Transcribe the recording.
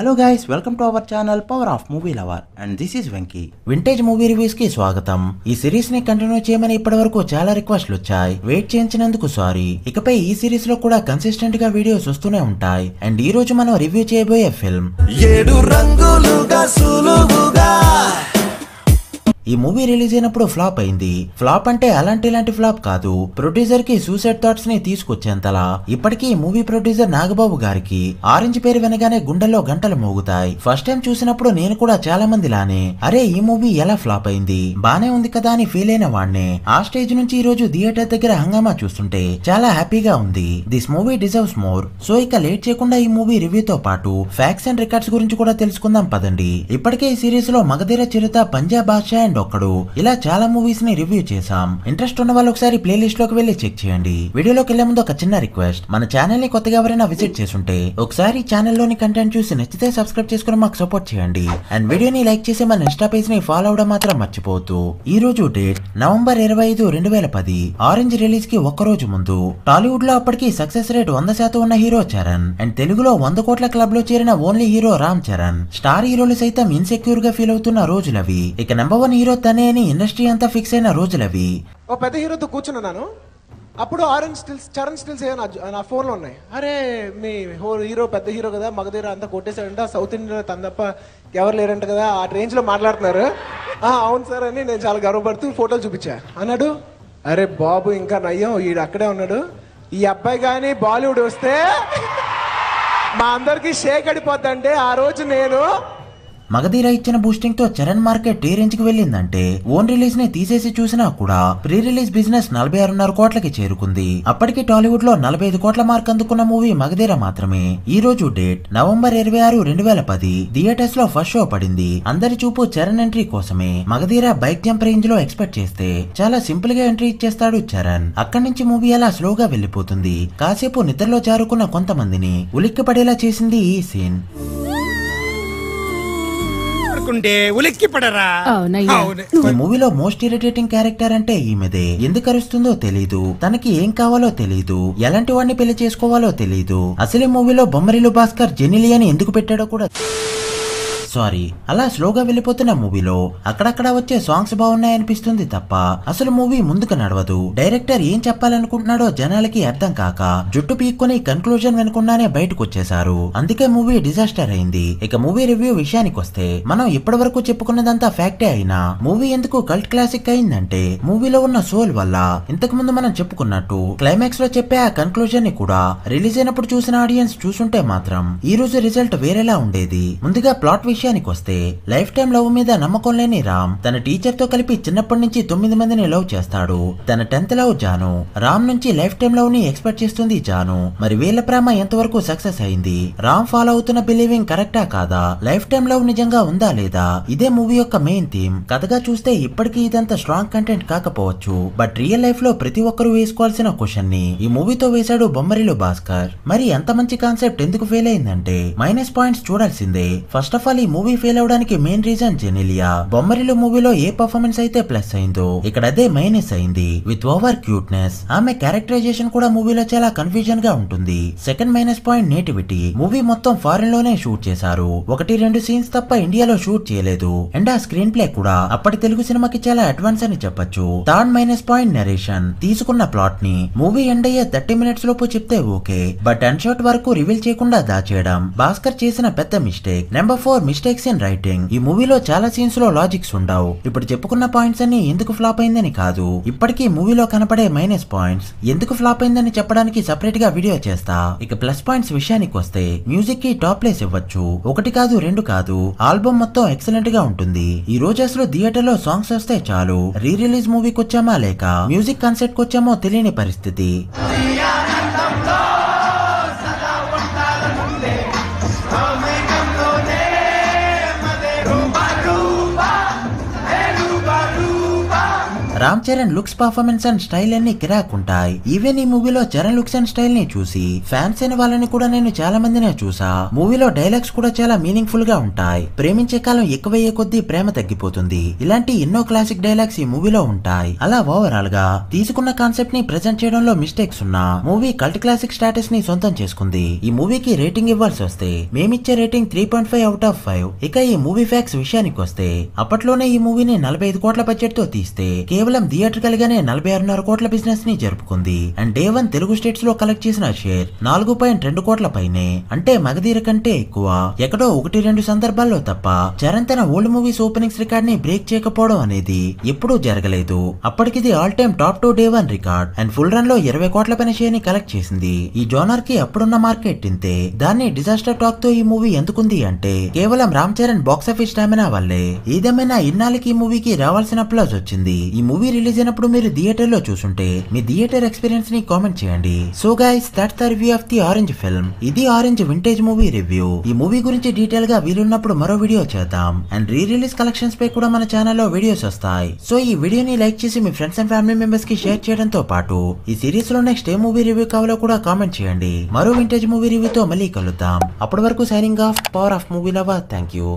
hello guys welcome to our channel power of movie lover and this is Venky vintage movie reviews కి స్వాగతం ఈ series ని continue చేయమని ఇప్పటి వరకు చాలా రిక్వెస్ట్లు వచ్చాయి వెయిట్ చేయించినందుకు సారీ ఇకపై ఈ సిరీస్ లో కూడా కన్సిస్టెంట్ గా వీడియోస్ వస్తూనే ఉంటాయి అండ్ ఈ రోజు మనం రివ్యూ చేయబోయే ఫిల్మ్ ఏడు రంగులుగా సులువుగా ఈ మూవీ రిలీజ్ అయినప్పుడు ఫ్లాప్ అయింది ఫ్లాప్ అంటే అలాంటి ఇలాంటి ఫ్లాప్ కాదు ప్రొడ్యూసర్ కి సూసైడ్ థాట్స్ ని తీసుకొచ్చేంతలా ఇప్పటికీ ఈ మూవీ ప్రొడ్యూసర్ నాగబాబు గారికి ఆరెంజ్ పేరు వినగానే గుండెల్లో గంటలు మోగుతాయి ఫస్ట్ టైం చూసినప్పుడు నేను కూడా చాలా మంది లానే అరే ఈ మూవీ ఎలా ఫ్లాప్ అయింది బానే ఉంది కదా అని ఫీల్ అయిన వాడిని ఆ స్టేజ్ నుంచి ఈ రోజు థియేటర్ దగ్గర హంగామా చూస్తుంటే చాలా హ్యాపీగా ఉంది this movie deserves more so ఇక లేట్ చేయకుండా ఈ మూవీ రివ్యూతో పాటు ఫ్యాక్స్ అండ్ రికార్డ్స్ గురించి కూడా తెలుసుకుందాం పదండి ఇప్పటికే ఈ సిరీస్ లో మగధీర చిరుత పంజాబ్ బాద్షా అండ్ ఒకడు ఇలా చాలా మూవీస్ ని రివ్యూ చేసాం ఇంట్రెస్ట్ ఉన్న వాళ్ళు ఒకసారి ప్లేలిస్ట్ లోకి వెళ్ళి చెక్ చేయండి వీడియోలోకి వెళ్లే ముందు ఒక చిన్న రిక్వెస్ట్ మన ఛానల్ ని కొత్తగా ఎవరైనా విజిట్ చేసుంటే ఒకసారి లోని కంటెంట్ చూసి నచ్చితే సబ్స్క్రైబ్ చేసుకుని మాకు సపోర్ట్ చేయండి అండ్ వీడియోని లైక్ చేసి మన ఇన్స్టా పేజ్ ని ఫాలో అవడం మాత్రం మర్చిపోతు ఈ రోజు డేట్ నవంబర్ ఇరవై ఐదు రెండు వేల పది ఆరెంజ్ రిలీజ్ కి ఒక్క రోజు ముందు టాలీవుడ్ లో అప్పటికి సక్సెస్ రేట్ వంద శాతం ఉన్న హీరో చరణ్ అండ్ తెలుగులో వంద కోట్ల క్లబ్ లో చేరిన only hero Ram Charan star హీరోలు సైతం ఇన్సెక్యూర్ గా ఫీల్ అవుతున్న రోజులవి ఇక నెంబర్ వన్ హీరో తనే అని ఇండస్ట్రీ అంతా ఫిక్స్ అయిన రోజులు అవి ఓ పెద్ద హీరోతో కూర్చున్నాను అప్పుడు ఆరెంజ్ స్టిల్స్ చరణ్ స్టిల్స్ నా నా ఫోన్లో ఉన్నాయి అరే మీ హో హీరో పెద్ద హీరో కదా మగధీర అంతా కొట్టేశాడంట సౌత్ ఇండియాలో తన తప్ప ఎవరు లేరంట కదా ఆ రేంజ్లో మాట్లాడుతున్నారు అవును సార్ అని నేను చాలా గర్వపడుతూ ఫోటోలు చూపించా అన్నాడు అరే బాబు ఇంకా నయ్యం వీడు అక్కడే ఉన్నాడు ఈ అబ్బాయి కానీ బాలీవుడ్ వస్తే మా అందరికీ షేక్ అంటే ఆ రోజు నేను మగధీర ఇచ్చిన బూస్టింగ్ తో చరణ్ మార్కెట్ ఏ రేంజ్ కి వెళ్ళిందంటే ఓన్ రిలీజ్ ని తీసేసి చూసినా కూడా ప్రీ రిలీజ్ బిజినెస్ నలభై ఆరున్నర కోట్లకి చేరుకుంది అప్పటికి టాలీవుడ్ లో నలభై ఐదు కోట్ల మార్క్ అందుకున్న మూవీ మగధీర మాత్రమే ఈ రోజు డేట్ నవంబర్ ఇరవై ఆరు రెండు వేల పది థియేటర్స్ లో ఫస్ట్ షో పడింది అందరి చూపు చరణ్ ఎంట్రీ కోసమే మగధీర బైక్ జంప్ రేంజ్ లో ఎక్స్పెక్ట్ చేస్తే చాలా సింపుల్ గా ఎంట్రీ ఇచ్చేస్తాడు చరణ్ అక్కడి నుంచి మూవీ అలా స్లోగా వెళ్లిపోతుంది కాసేపు నిద్రలో జారుకున్న కొంతమందిని ఉలిక్కి పడేలా చేసింది ఈ సీన్ చేసుకుంటే ఉలిక్కి పడరా మూవీలో మోస్ట్ ఇరిటేటింగ్ క్యారెక్టర్ అంటే ఈమెదే ఎందుకు అరుస్తుందో తెలీదు తనకి ఏం కావాలో తెలీదు ఎలాంటి వాడిని పెళ్లి చేసుకోవాలో తెలీదు అసలే మూవీలో బొమ్మరిలు భాస్కర్ జెనిలి అని ఎందుకు పెట్టాడో కూడా సారీ అలా స్లోగా వెళ్ళిపోతున్న మూవీలో అక్కడక్కడ వచ్చే సాంగ్స్ బాగున్నాయనిపిస్తుంది తప్ప అసలు మూవీ ముందుకు నడవదు డైరెక్టర్ ఏం చెప్పాలనుకుంటున్నాడో జనాలకి అర్థం కాక జుట్టు పీక్కుని కన్క్లూజన్ వెనుకున్నానే బయటకు వచ్చేశారు అందుకే మూవీ డిజాస్టర్ అయింది ఇక మూవీ రివ్యూ విషయానికి వస్తే మనం ఇప్పటి వరకు చెప్పుకున్నదంతా ఫ్యాక్టే అయినా మూవీ ఎందుకు కల్ట్ క్లాసిక్ అయిందంటే మూవీలో ఉన్న సోల్ వల్ల ఇంతకు ముందు మనం చెప్పుకున్నట్టు క్లైమాక్స్ లో చెప్పే ఆ కన్క్లూజన్ ని కూడా రిలీజ్ అయినప్పుడు చూసిన ఆడియన్స్ చూసుంటే మాత్రం ఈ రోజు రిజల్ట్ వేరేలా ఉండేది ముందుగా ప్లాట్ విషయం వస్తే లైఫ్ టైం లవ్ మీద నమ్మకం లేని రామ్ తన టీచర్ తో కలిపి చిన్నప్పటి నుంచి తొమ్మిది మందిని లవ్ చేస్తాడు తన టెన్త్ లవ్ జాను రామ్ నుంచి లైఫ్ టైం లవ్ ని ఎక్స్పెక్ట్ చేస్తుంది జాను మరి వీళ్ళ ప్రేమ ఎంతవరకు సక్సెస్ అయింది రామ్ ఫాలో అవుతున్న బిలీవింగ్ కరెక్టా కాదా లైఫ్ టైం లవ్ నిజంగా ఉందా లేదా ఇదే మూవీ యొక్క మెయిన్ థీమ్ కథగా చూస్తే ఇప్పటికీ ఇదంత స్ట్రాంగ్ కంటెంట్ కాకపోవచ్చు బట్ రియల్ లైఫ్ లో ప్రతి ఒక్కరూ వేసుకోవాల్సిన క్వశ్చన్ ని ఈ మూవీతో వేశాడు బొమ్మరిలు భాస్కర్ మరి ఎంత మంచి కాన్సెప్ట్ ఎందుకు ఫెయిల్ అయిందంటే మైనస్ పాయింట్స్ చూడాల్సిందే ఫస్ట్ ఆఫ్ ఆల్ ఈ మూవీ ఫెయిల్ అవడానికి మెయిన్ రీజన్ జెనిలియా బొమ్మరిలో మూవీలో ఏ పర్ఫార్మెన్స్ అయితే ప్లస్ అయిందో ఇక్కడ అదే మైనస్ అయింది విత్ ఓవర్ క్యూట్నెస్ ఆమె క్యారెక్టరైజేషన్ కూడా మూవీలో చాలా కన్ఫ్యూజన్ గా ఉంటుంది second minus point nativity movie మొత్తం ఫారెన్ లోనే షూట్ చేశారు ఒకటి రెండు సీన్స్ తప్ప ఇండియాలో షూట్ చేయలేదు అండ్ ఆ స్క్రీన్ ప్లే కూడా అప్పటి తెలుగు సినిమాకి చాలా అడ్వాన్స్ అని చెప్పొచ్చు థర్డ్ మైనస్ పాయింట్ నెరేషన్ తీసుకున్న ప్లాట్ ని మూవీ ఎండ్ అయ్యే థర్టీ మినిట్స్ లోపు చెప్తే ఓకే బట్ అండ్ షాట్ వరకు రివీల్ చేయకుండా దాచేయడం భాస్కర్ చేసిన పెద్ద mistake number four mistake mistakes in writing ఈ మూవీలో చాలా సీన్స్ లో లాజిక్స్ ఉండవు ఇప్పుడు చెప్పుకున్న పాయింట్స్ అన్ని ఎందుకు ఫ్లాప్ అయిందని కాదు ఇప్పటికీ మూవీలో కనపడే మైనస్ పాయింట్స్ ఎందుకు ఫ్లాప్ అయిందని చెప్పడానికి సెపరేట్ గా వీడియో చేస్తా ఇక ప్లస్ పాయింట్స్ విషయానికి వస్తే మ్యూజిక్ కి టాప్ ప్లేస్ ఇవ్వచ్చు ఒకటి కాదు రెండు కాదు ఆల్బమ్ మొత్తం ఎక్సలెంట్ గా ఉంటుంది ఈ రోజెస్ లో థియేటర్ లో సాంగ్స్ వస్తే చాలు రీ రిలీజ్ మూవీకి వచ్చామా లేక మ్యూజిక్ కాన్సెప్ట్ కి వచ్చామో తెలియని పరిస్థితి Ram Charan looks performance and style అన్ని కిరాకుంటాయి ఈవెన్ ఈ మూవీలో చరణ్ లుక్స్ అండ్ స్టైల్ ని చూసి ఫ్యాన్స్ అయిన వాళ్ళని కూడా నేను చాలా మందినే చూసా మూవీలో డైలాగ్స్ కూడా చాలా మీనింగ్ ఫుల్ గా ఉంటాయి ప్రేమించే కాలం ఎక్కువయ్యే కొద్దీ ప్రేమ తగ్గిపోతుంది ఇలాంటి ఎన్నో క్లాసిక్ డైలాగ్స్ ఈ మూవీలో ఉంటాయి అలా ఓవరాల్ గా తీసుకున్న కాన్సెప్ట్ ని ప్రెజెంట్ చేయడంలో మిస్టేక్స్ ఉన్నా మూవీ కల్ట్ క్లాసిక్ స్టాటస్ ని సొంతం చేసుకుంది ఈ మూవీకి రేటింగ్ ఇవ్వాల్సి వస్తే మేమిచ్చే rating three point five out of five ఇక ఈ మూవీ ఫ్యాక్స్ విషయానికి వస్తే అప్పట్లోనే ఈ మూవీని నలభై ఐదు కోట్ల బడ్జెట్ తో తీస్తే కేవలం కేవలం థియేటర్ గానే నలభై ఆరున్నర కోట్ల బిజినెస్ ని జరుపుకుంది and day one Telugu states లో కలెక్ట్ చేసిన షేర్ నాలుగు పాయింట్ రెండు కోట్ల పైనే అంటే మగధీర కంటే ఎక్కువ ఎక్కడో ఒకటి రెండు సందర్భాల్లో తప్ప చరణ్ తన ఓల్డ్ మూవీస్ ఓపెనింగ్స్ రికార్డ్ ని బ్రేక్ చేయకపోవడం అనేది ఎప్పుడూ జరగలేదు అప్పటికిది all time top two day one record and full run లో ఇరవై కోట్ల పైన షేర్ ని కలెక్ట్ చేసింది ఈ జోనర్ కి అప్పుడున్న మార్కెట్ ఇంతే దాన్ని డిజాస్టర్ టాక్ తో ఈ మూవీ ఎందుకుంది అంటే కేవలం రామ్ చరణ్ బాక్సాఫీస్ స్టామినా వల్లే ఏదేమైనా ఇన్నాళ్ళకి ఈ మూవీకి రావాల్సిన ప్లస్ వచ్చింది ఈ మూవీ మూవీ రిలీజ్ అయినప్పుడు మీరు థియేటర్ లో చూసుంటే మీ థియేటర్ ఎక్స్పీరియన్స్ ని కామెంట్ చేయండి so guys that the review of the Orange film ఇది ఆరెంజ్ వింటేజ్ మూవీ రివ్యూ ఈ మూవీ గురించి డీటెయిల్ గా వీలున్నప్పుడు మరో వీడియో చేద్దాం అండ్ రీ రిలీజ్ కలెక్షన్స్ పై కూడా మన లో వీడియోస్ వస్తాయి సో ఈ వీడియోని లైక్ చేసి మీ ఫ్రెండ్స్ అండ్ ఫ్యామిలీ మెంబర్స్ కి షేర్ చేయడంతో పాటు ఈ సిరీస్ లో నెక్స్ట్ ఏ మూవీ రివ్యూ కావాలో కూడా కామెంట్ చేయండి మరో వింటేజ్ మూవీ రివ్యూతో మళ్ళీ కలుద్దాం అప్పటి వరకు signing off power of movie lover thank you